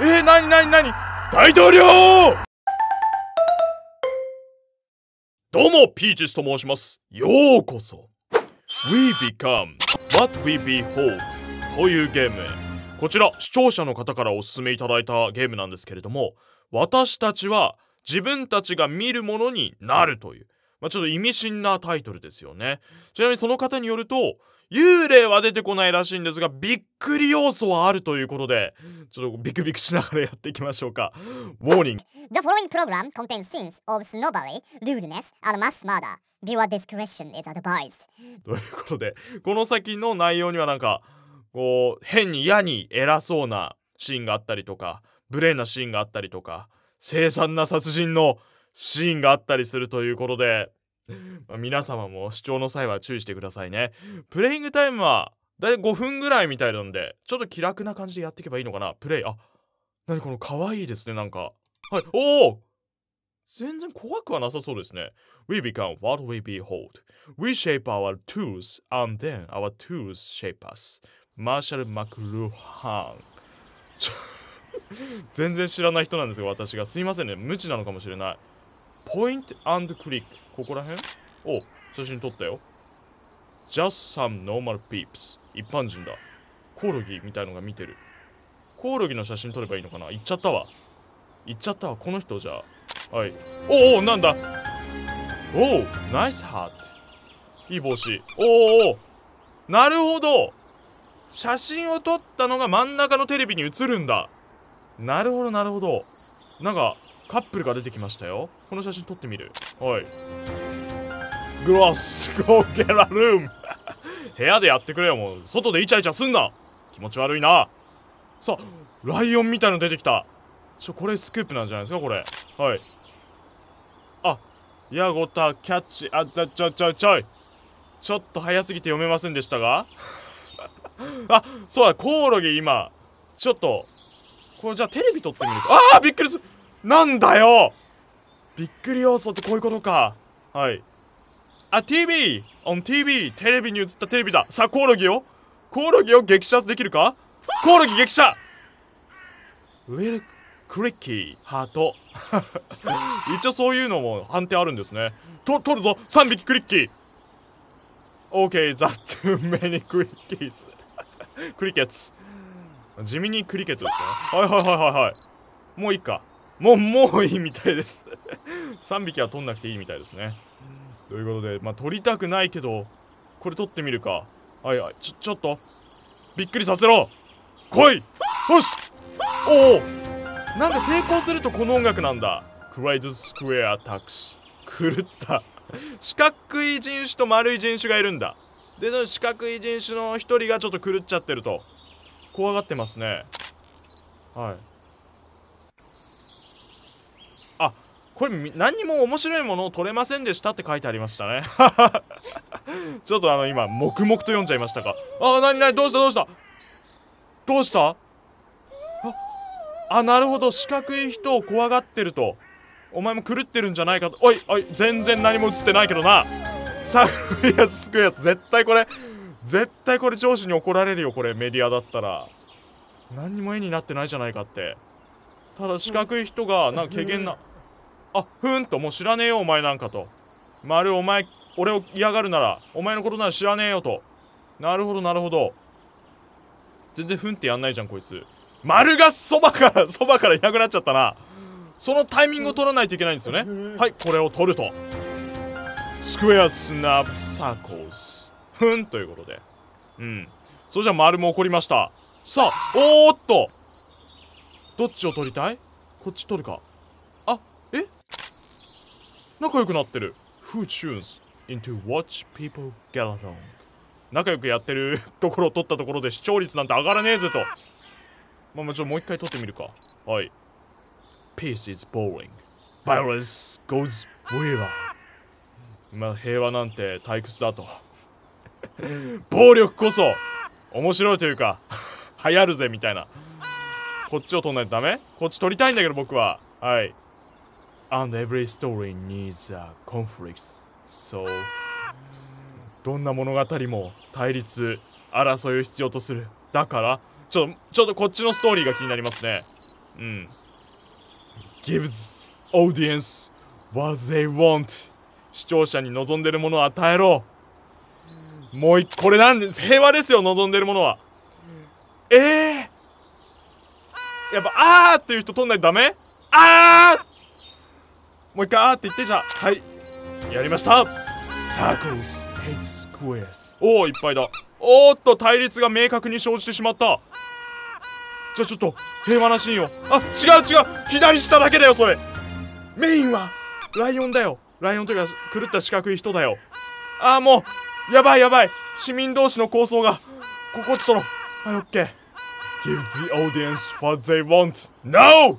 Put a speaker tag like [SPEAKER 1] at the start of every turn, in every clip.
[SPEAKER 1] えー、なになになに大統領どうも、ピーチスと申します。ようこそ。We Become What We Behold というゲーム。こちら、視聴者の方からお勧めいただいたゲームなんですけれども、私たちは自分たちが見るものになるという、まあ、ちょっと意味深なタイトルですよね。ちなみにその方によると、幽霊は出てこないらしいんですが、びっくり要素はあるということで、ちょっとビクビクしながらやっていきましょうか。ウォーニング。The following program contains scenes of s n o b e n e s s and mass murder. Viewer discretion is advised. ということで、この先の内容にはなんか、こう、変に嫌に偉そうなシーンがあったりとか、無礼なシーンがあったりとか、凄惨な殺人のシーンがあったりするということで、まあ、皆様も視聴の際は注意してくださいねプレイングタイムはだいたい5分ぐらいみたいなんでちょっと気楽な感じでやっていけばいいのかなプレイあ何この可愛いですねなんかはいおお全然怖くはなさそうですね。We become what we behold. We shape our tools and then our tools shape us. マーシャル・マクルハン。全然知らない人なんですが、私が。すいませんね。無知なのかもしれない。ポイントクリック。ここら辺お写真撮ったよ Just some normal peeps 一般人だコオロギみたいのが見てるコオロギの写真撮ればいいのかな行っちゃったわ行っちゃったわこの人じゃはいおおなんだおおナイスハートいい帽子おおなるほど写真を撮ったのが真ん中のテレビに映るんだなるほどなるほどなんかカップルが出てきましたよこの写真撮ってみるはいグロスゴーゲラルーム 部屋でやってくれよもう外でイチャイチャすんな気持ち悪いなさあライオンみたいの出てきたちょこれスクープなんじゃないですかこれはいあヤゴタキャッチあちゃちゃちょちゃいちょっと早すぎて読めませんでしたが あそうだコオロギ今ちょっとこれじゃあテレビ撮ってみるかああびっくりするなんだよびっくり要素ってこういうことか。はい。あ、TV! on TV! テレビに映ったテレビださあ、コオロギをコオロギを撃射できるかコオロギ撃射ウェルクリッキーハート一応そういうのも判定あるんですねと取るぞ3匹クリッキー OK that too many クリッキーズクリケッツ地味にクリケットですねはいはいはいはいはいもういいかもう、もういいみたいです3 匹は取んなくていいみたいですね。ということで、まあ、取りたくないけど、これ取ってみるか。はいはい、ちょ、ちょっと。びっくりさせろ来いよしおおなんか成功するとこの音楽なんだ。クライズスクエアタクシー。狂った四角い人種と丸い人種がいるんだ。で、その四角い人種の一人がちょっと狂っちゃってると。怖がってますね。はい。これ何にも面白いものを取れませんでしたって書いてありましたね ちょっとあの今黙々と読んじゃいましたかあなになにどうしたどうしたどうしたあなるほど四角い人を怖がってるとお前も狂ってるんじゃないかとおいおい全然何も映ってないけどなさあやつすくやつ絶対これ絶対これ上司に怒られるよこれメディアだったら何にも絵になってないじゃないかってただ四角い人がなんかけげんなあふんともう知らねえよお前なんかと丸お前俺を嫌がるならお前のことなら知らねえよとなるほどなるほど全然ふんってやんないじゃんこいつ丸がそばから そばからいなくなっちゃったなそのタイミングを取らないといけないんですよねはいこれを取るとスクエアスナップサーコースふんということでうんそれじゃ丸も怒りましたさあおーっとどっちを取りたいこっち取るか仲良くなってる Who tunes into watch people get along 仲良くやってる ところを取ったところで視聴率なんて上がらねえぜとまあもちろんもう一回取ってみるかはい Peace is boring Violence goes weaver まあ平和なんて退屈だと暴力こそ面白いというか 流行るぜみたいなこっちを取んないとダメこっち取りたいんだけど僕ははい And every story needs a conflict. So どんな物語も対立、争いを必要とする。だから、ちょっと、ちょっとこっちのストーリーが気になりますね。うん。Gives audience what they want. 視聴者に望んでるものを与えろ。もうこれなんで平和ですよ望んでるものは、ええー、やっぱあーっていう人取んないとダメあーもう一回あーって言ってじゃあはいやりましたサークルスヘイトスクエアスおおいっぱいだおーっと対立が明確に生じてしまったじゃあちょっと平和なシーンをあ違う違う左下だけだよそれメインはライオンだよライオンというか狂った四角い人だよああもうやばいやばい市民同士の抗争がここちとのはいオッケー Give the audience what they want NO!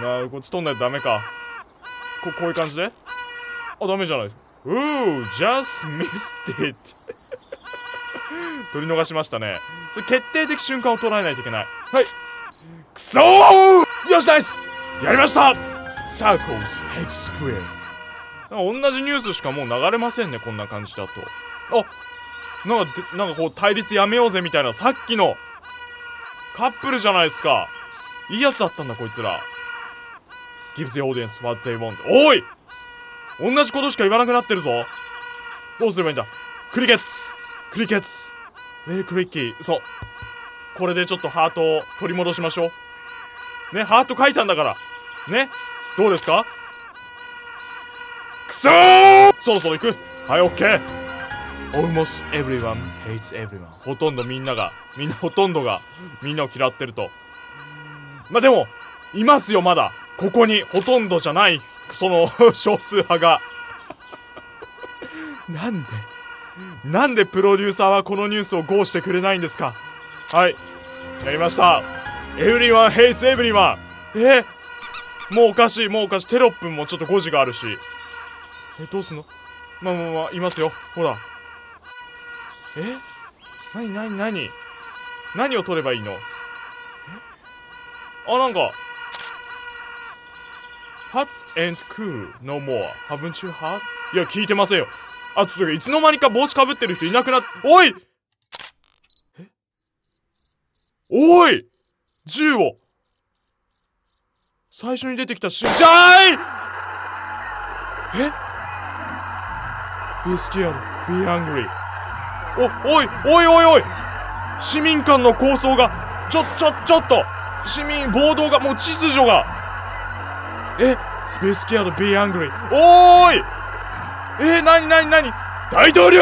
[SPEAKER 1] なあこっち飛んないとダメかここういう感じであダメじゃないですかう h just missed it 取り逃しましたねそれ決定的瞬間を捉えないといけないはいくそーよしナイスやりましたサークルスヘッドスクエス同じニュースしかもう流れませんねこんな感じだとあなんかなんかこう対立やめようぜみたいなさっきのカップルじゃないですかいいやつだったんだこいつら gives the audience what they want. おい同じことしか言わなくなってるぞどうすればいいんだクリケッツクリケッツえー、クリッキー。そう。これでちょっとハートを取り戻しましょう。ね、ハート書いたんだから。ねどうですかくそーそろそろ行くはい、オッケー Almost everyone hates everyone ほとんどみんなが、みんなほとんどが、みんなを嫌ってると。まあ、でも、いますよ、まだここにほとんどじゃないその 少数派が なんでなんでプロデューサーはこのニュースをゴーしてくれないんですかはいやりましたエブリワンヘイツエブリワンえもうおかしいもうおかしいテロップもちょっと5時があるしえどうすんのまあまあまあいますよほらえなになになに何を取ればいいのあなんか Hats and cool no more. Haven't you heard? いや、聞いてませんよ。あ、ついつの間にか帽子かぶってる人いなくなっ、おいえおい銃を最初に出てきたし、じゃーいえ ?be scared, be angry. お、おい、おいおいおい市民間の抗争が、ちょ、ちょ、ちょっと市民暴動が、もう秩序が Be scared, be angry. おーいえー、なになになに大統領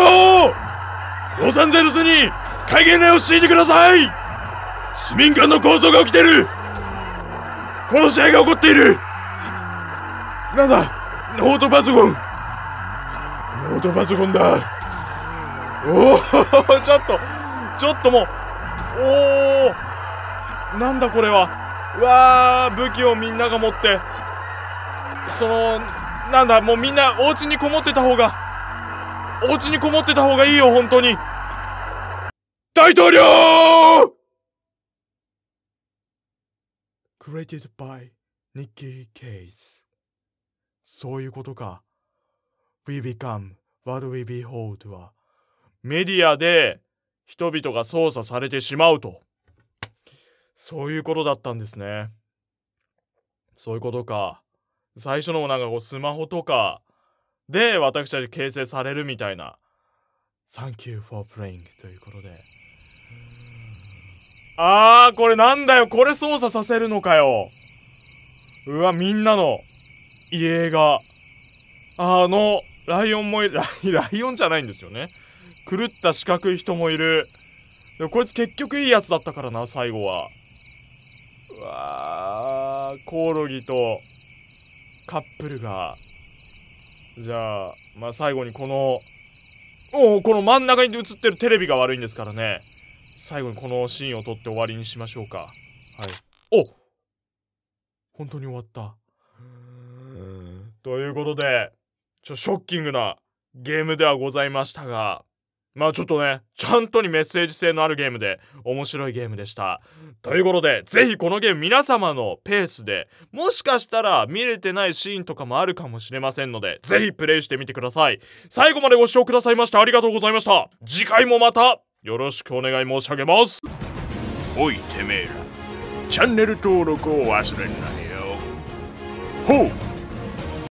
[SPEAKER 1] ロサンゼルスに戒厳令を敷いてください市民間の抗争が起きてるこの試合が起こっているなんだノートパソコンノートパソコンだおおちょっとちょっともうおおなんだこれはわあ武器をみんなが持ってそのなんだもうみんなお家にこもってた方がお家にこもってた方がいいよ本当に大統領 Created by Nikki Case そういうことか We become what we behold はメディアで人々が操作されてしまうとそういうことだったんですねそういうことか最初のなんかこうスマホとかで私たち形成されるみたいな「Thank you for playing」ということであーこれなんだよこれ操作させるのかようわみんなの家があのライオンも ライオンじゃないんですよね狂った四角い人もいるでもこいつ結局いいやつだったからな最後はうわーコオロギとカップルがじゃあまあ最後にこのおおこの真ん中に映ってるテレビが悪いんですからね最後にこのシーンを撮って終わりにしましょうかはいお本当に終わったということでちょショッキングなゲームではございましたがまあちょっとね、ちゃんとにメッセージ性のあるゲームで、面白いゲームでした。ということで、ぜひこのゲーム皆様のペースで、もしかしたら見れてないシーンとかもあるかもしれませんので、ぜひプレイしてみてください。最後までご視聴くださいましてありがとうございました。次回もまた、よろしくお願い申し上げます。おいてめえら、チャンネル登録を忘れんなよ。ほう